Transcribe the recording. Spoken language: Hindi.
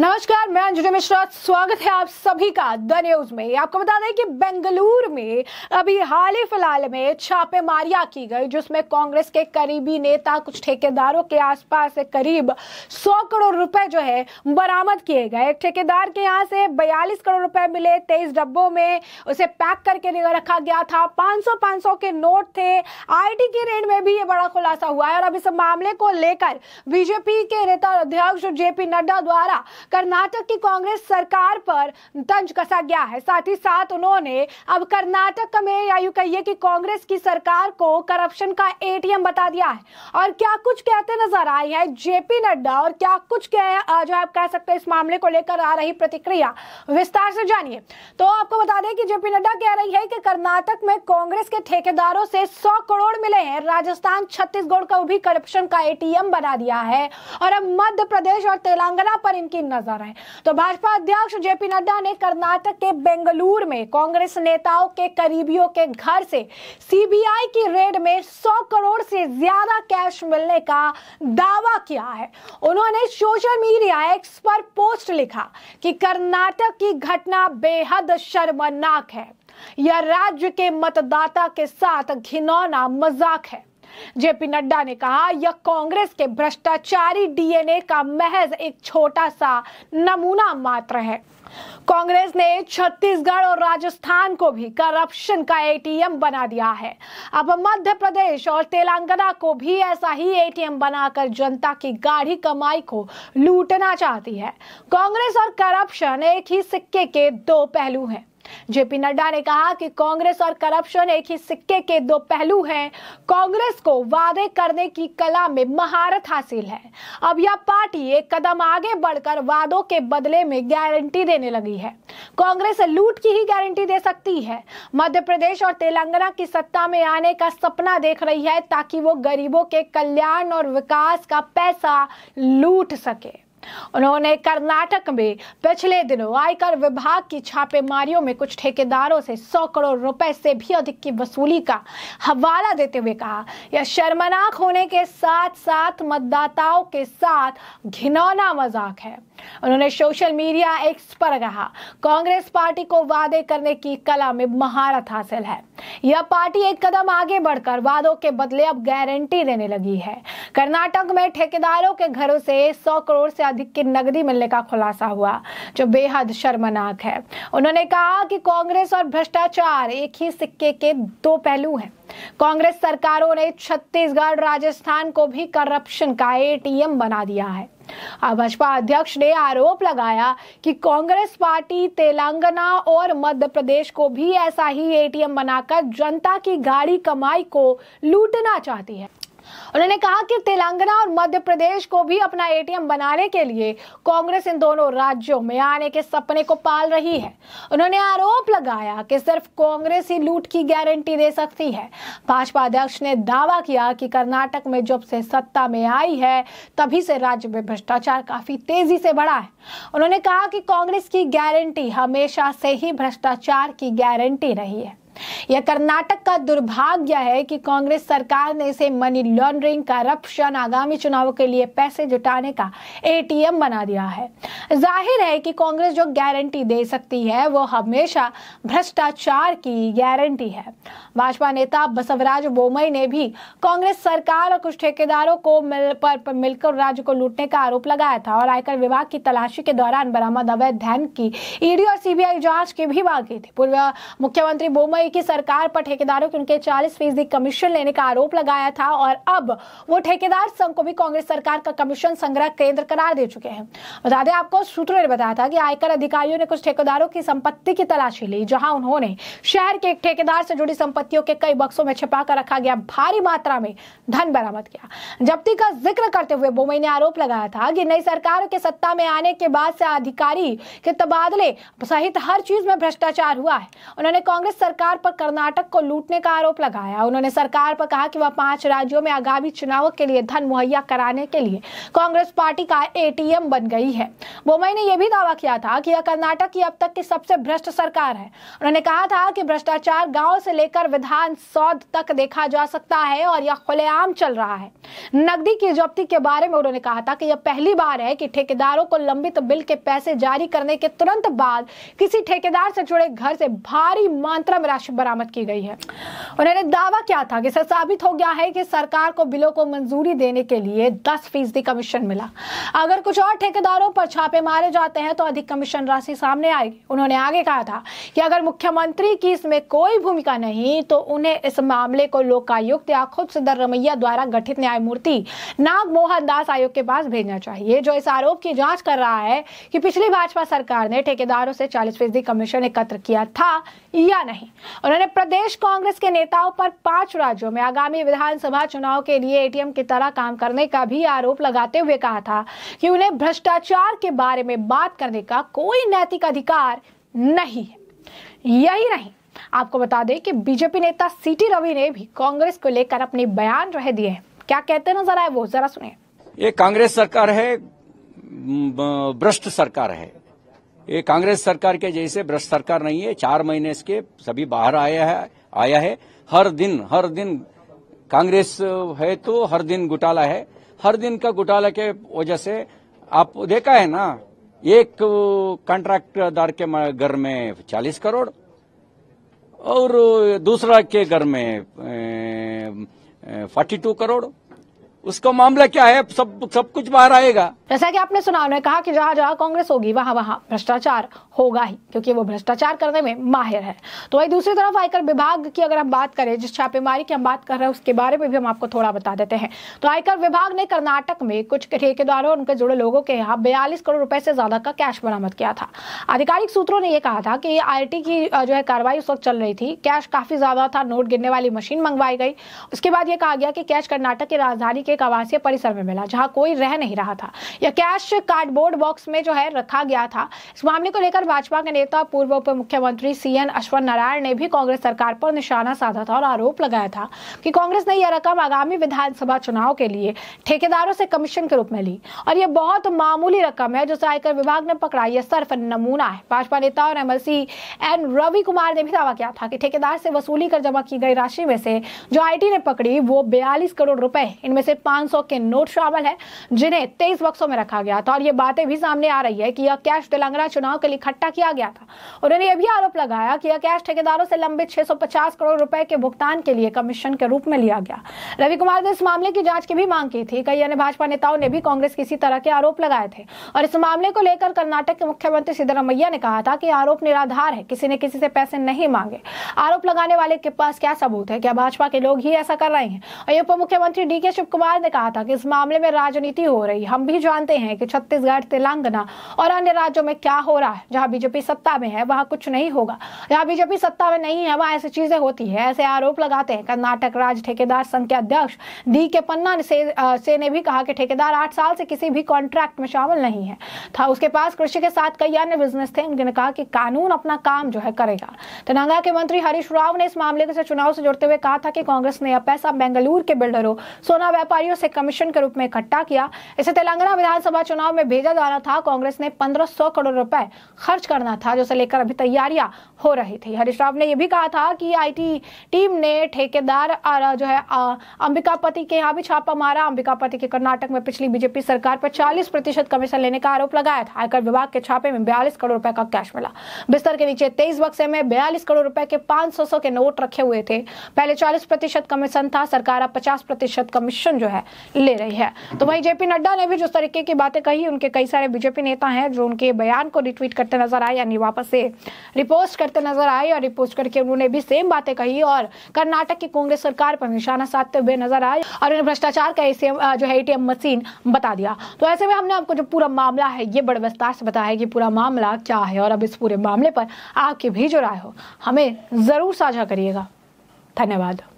नमस्कार मैं अंजलि मिश्रा स्वागत है आप सभी का द न्यूज में आपको बता दें कि बेंगलुरु में अभी हाल ही फिलहाल में छापेमारियां की गई जिसमें कांग्रेस के करीबी नेता कुछ ठेकेदारों के आसपास करीब 100 करोड़ रुपए जो है बरामद किए गए एक ठेकेदार के यहाँ से 42 करोड़ रुपए मिले 23 डब्बों में उसे पैक करके रखा गया था पांच सौ के नोट थे टी के रेड में भी ये बड़ा खुलासा हुआ है और अब इस मामले को लेकर बीजेपी के नेता अध्यक्ष जेपी नड्डा द्वारा कर्नाटक की कांग्रेस सरकार पर तंज कसा गया है साथ ही साथ उन्होंने अब कर्नाटक में या यू कहिए कि कांग्रेस की सरकार को करप्शन का एटीएम बता दिया है और क्या कुछ कहते नजर आई है जेपी नड्डा और क्या कुछ कह जो आप कह सकते हैं इस मामले को लेकर आ रही प्रतिक्रिया विस्तार से जानिए तो आपको बता दें कि जेपी नड्डा कह रही है कि कर्नाटक में कांग्रेस के ठेकेदारों से सौ करोड़ मिले हैं राजस्थान छत्तीसगढ़ का भी करप्शन का एटीएम बना दिया है और अब मध्य प्रदेश और तेलंगाना पर इनकी न देखा जा रहा है तो भाजपा अध्यक्ष जेपी नड्डा ने कर्नाटक के बेंगलुरु में कांग्रेस नेताओं के करीबियों के घर से सीबीआई की रेड में 100 करोड़ से ज्यादा कैश मिलने का दावा किया है उन्होंने सोशल मीडिया एक्स पर पोस्ट लिखा कि कर्नाटक की घटना बेहद शर्मनाक है यह राज्य के मतदाता के साथ घिनौना मजाक है जेपी नड्डा ने कहा यह कांग्रेस के भ्रष्टाचारी डीएनए का महज एक छोटा सा नमूना मात्र है कांग्रेस ने छत्तीसगढ़ और राजस्थान को भी करप्शन का एटीएम बना दिया है अब मध्य प्रदेश और तेलंगाना को भी ऐसा ही एटीएम बनाकर जनता की गाढ़ी कमाई को लूटना चाहती है कांग्रेस और करप्शन एक ही सिक्के के दो पहलू हैं जेपी नड्डा ने कहा कि कांग्रेस और करप्शन एक ही सिक्के के दो पहलू हैं कांग्रेस को वादे करने की कला में महारत हासिल है अब यह पार्टी एक कदम आगे बढ़कर वादों के बदले में गारंटी देने लगी है कांग्रेस लूट की ही गारंटी दे सकती है मध्य प्रदेश और तेलंगाना की सत्ता में आने का सपना देख रही है ताकि वो गरीबों के कल्याण और विकास का पैसा लूट सके उन्होंने कर्नाटक में पिछले दिनों आयकर विभाग की छापेमारियों में कुछ ठेकेदारों से सौ करोड़ रुपए से भी अधिक की वसूली का हवाला देते हुए कहा यह शर्मनाक होने के साथ साथ मतदाताओं के साथ घिनौना मजाक है उन्होंने सोशल मीडिया एक्स पर कहा कांग्रेस पार्टी को वादे करने की कला में महारत हासिल है यह पार्टी एक कदम आगे बढ़कर वादों के बदले अब गारंटी देने लगी है कर्नाटक में ठेकेदारों के घरों से 100 करोड़ से अधिक की नगदी मिलने का खुलासा हुआ जो बेहद शर्मनाक है उन्होंने कहा कि कांग्रेस और भ्रष्टाचार एक ही सिक्के के दो पहलू हैं कांग्रेस सरकारों ने छत्तीसगढ़ राजस्थान को भी करप्शन का एटीएम बना दिया है भाजपा अध्यक्ष ने आरोप लगाया कि कांग्रेस पार्टी तेलंगाना और मध्य प्रदेश को भी ऐसा ही एटीएम बनाकर जनता की गाड़ी कमाई को लूटना चाहती है उन्होंने कहा कि तेलंगाना और मध्य प्रदेश को भी अपना एटीएम बनाने के लिए कांग्रेस इन दोनों राज्यों में आने के सपने को पाल रही है उन्होंने आरोप लगाया कि सिर्फ कांग्रेस ही लूट की गारंटी दे सकती है भाजपा अध्यक्ष ने दावा किया कि कर्नाटक में जब से सत्ता में आई है तभी से राज्य में भ्रष्टाचार काफी तेजी से बढ़ा है उन्होंने कहा कि कांग्रेस की गारंटी हमेशा से ही भ्रष्टाचार की गारंटी रही है यह कर्नाटक का दुर्भाग्य है कि कांग्रेस सरकार ने इसे मनी लॉन्ड्रिंग करप्शन आगामी चुनावों के लिए पैसे जुटाने का एटीएम बना दिया है जाहिर है कि कांग्रेस जो गारंटी दे सकती है वो हमेशा भ्रष्टाचार की गारंटी है भाजपा नेता बसवराज बोमई ने भी कांग्रेस सरकार और कुछ ठेकेदारों को मिल पर, पर मिलकर राज्य को लूटने का आरोप लगाया था और आयकर विभाग की तलाशी के दौरान बरामद अवैध धन की ईडी e और सीबीआई जांच की भी मांग की थी पूर्व मुख्यमंत्री बोमई है कि सरकार पर ठेकेदारों के उनके 40 फीसदी कमीशन लेने का आरोप लगाया था और अब वो ठेकेदार संघ को भी कांग्रेस सरकार का कमीशन संग्रह केंद्र करार दे चुके हैं बता दें आपको सूत्रों ने बताया था कि आयकर अधिकारियों ने कुछ ठेकेदारों की संपत्ति की तलाशी ली जहां उन्होंने शहर के एक ठेकेदार से जुड़ी संपत्तियों के कई बक्सों में छिपा कर रखा गया भारी मात्रा में धन बरामद किया जब्ती का जिक्र करते हुए बोमई ने आरोप लगाया था कि नई सरकार के सत्ता में आने के बाद से अधिकारी के तबादले सहित हर चीज में भ्रष्टाचार हुआ है उन्होंने कांग्रेस सरकार सरकार पर कर्नाटक को लूटने का आरोप लगाया उन्होंने सरकार पर कहा कि वह पांच राज्यों में आगामी चुनावों के लिए धन मुहैया कराने के लिए कांग्रेस पार्टी का एटीएम बन गई है बोमई ने यह भी दावा किया था कि यह कर्नाटक की अब तक की सबसे भ्रष्ट सरकार है उन्होंने कहा था कि भ्रष्टाचार गाँव से लेकर विधान सौध तक देखा जा सकता है और यह खुलेआम चल रहा है नकदी की जब्ती के बारे में उन्होंने कहा था कि यह पहली बार है कि ठेकेदारों को लंबित बिल के पैसे जारी करने के तुरंत बाद किसी ठेकेदार से जुड़े घर से भारी मात्रा में राशि बरामद की गई है उन्होंने दावा किया था कि साबित हो गया है कि सरकार को बिलों को मंजूरी देने के लिए दस फीसदी कमीशन मिला अगर कुछ और ठेकेदारों पर छापे मारे जाते हैं तो अधिक कमीशन राशि सामने आएगी उन्होंने आगे कहा था कि अगर मुख्यमंत्री की इसमें कोई भूमिका नहीं तो उन्हें इस मामले को लोकायुक्त या खुद रमैया द्वारा गठित न्यायमूर्ति नाग मोहन दास आयोग के पास भेजना चाहिए जो इस आरोप की जांच कर रहा है कि पिछली भाजपा सरकार ने ठेकेदारों से 40 फीसदी कमीशन एकत्र किया था या नहीं उन्होंने प्रदेश कांग्रेस के नेताओं पर पांच राज्यों में आगामी विधानसभा चुनाव के लिए एटीएम की तरह काम करने का भी आरोप लगाते हुए कहा था कि उन्हें भ्रष्टाचार के बारे में बात करने का कोई नैतिक अधिकार नहीं है यही नहीं आपको बता दें कि बीजेपी नेता सीटी रवि ने भी कांग्रेस को लेकर अपने बयान रह दिए हैं क्या कहते नजर आए वो जरा सुने ये कांग्रेस सरकार है भ्रष्ट सरकार है ये कांग्रेस सरकार के जैसे भ्रष्ट सरकार नहीं है चार महीने इसके सभी बाहर आया है आया है हर दिन हर दिन कांग्रेस है तो हर दिन घोटाला है हर दिन का घोटाला के वजह से आप देखा है ना एक कॉन्ट्रैक्टदार के घर में चालीस करोड़ और दूसरा के घर में फोर्टी टू करोड़ उसका मामला क्या है सब सब कुछ बाहर आएगा जैसा कि आपने सुना उन्होंने कहा कि जहां जहां कांग्रेस होगी वहां वहां भ्रष्टाचार होगा ही क्योंकि वो भ्रष्टाचार करने में माहिर है तो वही दूसरी तरफ आयकर विभाग की अगर हम बात करें जिस छापेमारी की हम बात कर रहे हैं उसके बारे में भी हम आपको थोड़ा बता देते हैं तो आयकर विभाग ने कर्नाटक में कुछ ठेकेदारों और उनके जुड़े लोगों के यहाँ बयालीस करोड़ रुपए से ज्यादा का कैश बरामद किया था आधिकारिक सूत्रों ने यह कहा था कि आई की जो है कार्रवाई उस वक्त चल रही थी कैश काफी ज्यादा था नोट गिरने वाली मशीन मंगवाई गई उसके बाद यह कहा गया कि कैश कर्नाटक की राजधानी के एक आवासीय परिसर में मिला जहां कोई रह नहीं रहा था यह कैश कार्डबोर्ड बॉक्स में जो है रखा गया था इस मामले को लेकर भाजपा के नेता पूर्व उप मुख्यमंत्री सी एन अश्वर नारायण ने भी कांग्रेस सरकार पर निशाना साधा था और आरोप लगाया था कि कांग्रेस ने यह रकम आगामी विधानसभा चुनाव के लिए ठेकेदारों से कमीशन के रूप में ली और यह बहुत मामूली रकम है जिसे आयकर विभाग ने पकड़ा यह सिर्फ नमूना है भाजपा नेता और एमएलसी एन रवि कुमार ने भी दावा किया था कि ठेकेदार से वसूली कर जमा की गई राशि में से जो आईटी ने पकड़ी वो बयालीस करोड़ रुपए इनमें से 500 के नोट शामिल है जिन्हें तेईस बक्सों में रखा गया था और ये बातें भी सामने आ रही है कि यह कैश तेलंगाना चुनाव के लिए इकट्ठा किया गया था उन्होंने यह भी आरोप लगाया कि यह कैश ठेकेदारों से लंबित छह करोड़ रुपए के भुगतान के लिए कमीशन के रूप में लिया गया रवि कुमार ने इस मामले की जांच की भी मांग की थी कई अन्य भाजपा नेताओं ने भी कांग्रेस के इसी तरह के आरोप लगाए थे और इस मामले को लेकर कर्नाटक के मुख्यमंत्री सिद्धरमैया ने कहा था कि आरोप निराधार है किसी ने किसी से पैसे नहीं मांगे आरोप लगाने वाले के पास क्या सबूत है क्या भाजपा के लोग ही ऐसा कर रहे हैं और ये उप मुख्यमंत्री डी के कुमार राज्यपाल ने कहा था कि इस मामले में राजनीति हो रही हम भी जानते हैं कि छत्तीसगढ़ तेलंगाना और अन्य राज्यों में क्या हो रहा है जहाँ बीजेपी सत्ता में है वहां कुछ नहीं होगा जहाँ बीजेपी सत्ता में नहीं है वहां ऐसी चीजें होती है ऐसे आरोप लगाते हैं कर्नाटक राज्य ठेकेदार संघ के अध्यक्ष डी के पन्ना से, आ, से ने भी कहा कि ठेकेदार आठ साल से किसी भी कॉन्ट्रैक्ट में शामिल नहीं है था उसके पास कृषि के साथ कई अन्य बिजनेस थे उन्होंने कहा कि कानून अपना काम जो है करेगा तेलंगाना के मंत्री हरीश राव ने इस मामले से चुनाव से जुड़ते हुए कहा था कि कांग्रेस ने यह पैसा बेंगलुरु के बिल्डरों सोना व्यापार व्यापारियों से कमीशन के रूप में इकट्ठा किया इसे तेलंगाना विधानसभा चुनाव में भेजा जाना था कांग्रेस ने 1500 करोड़ रुपए खर्च करना था जिसे लेकर अभी तैयारियां हो रही थी हरीश राव ने यह भी कहा था कि आई टीम ने ठेकेदार जो है अंबिकापति के यहाँ भी छापा मारा अंबिकापति के कर्नाटक में पिछली बीजेपी सरकार पर चालीस प्रतिशत कमीशन लेने का आरोप लगाया था आयकर विभाग के छापे में बयालीस करोड़ रुपए का कैश मिला बिस्तर के नीचे तेईस बक्से में बयालीस करोड़ रुपए के पांच सौ के नोट रखे हुए थे पहले चालीस प्रतिशत कमीशन था सरकार अब पचास प्रतिशत कमीशन जो है ले रही है तो वही जेपी नड्डा ने भी जिस तरीके की बातें कही उनके कई सारे बीजेपी नेता हैं जो उनके बयान को रिट्वीट करते नजर आए यानी वापस से रिपोस्ट करते नजर आए और रिपोस्ट करके उन्होंने भी सेम बातें कही और कर्नाटक की कांग्रेस सरकार पर निशाना साधते हुए नजर आए और उन्हें भ्रष्टाचार का एसीएम जो है एटीएम मशीन बता दिया तो ऐसे में हमने आपको जो पूरा मामला है ये बड़े विस्तार से बताया कि पूरा मामला क्या है और अब इस पूरे मामले पर आपकी भी जो राय हो हमें ज़रूर साझा करिएगा धन्यवाद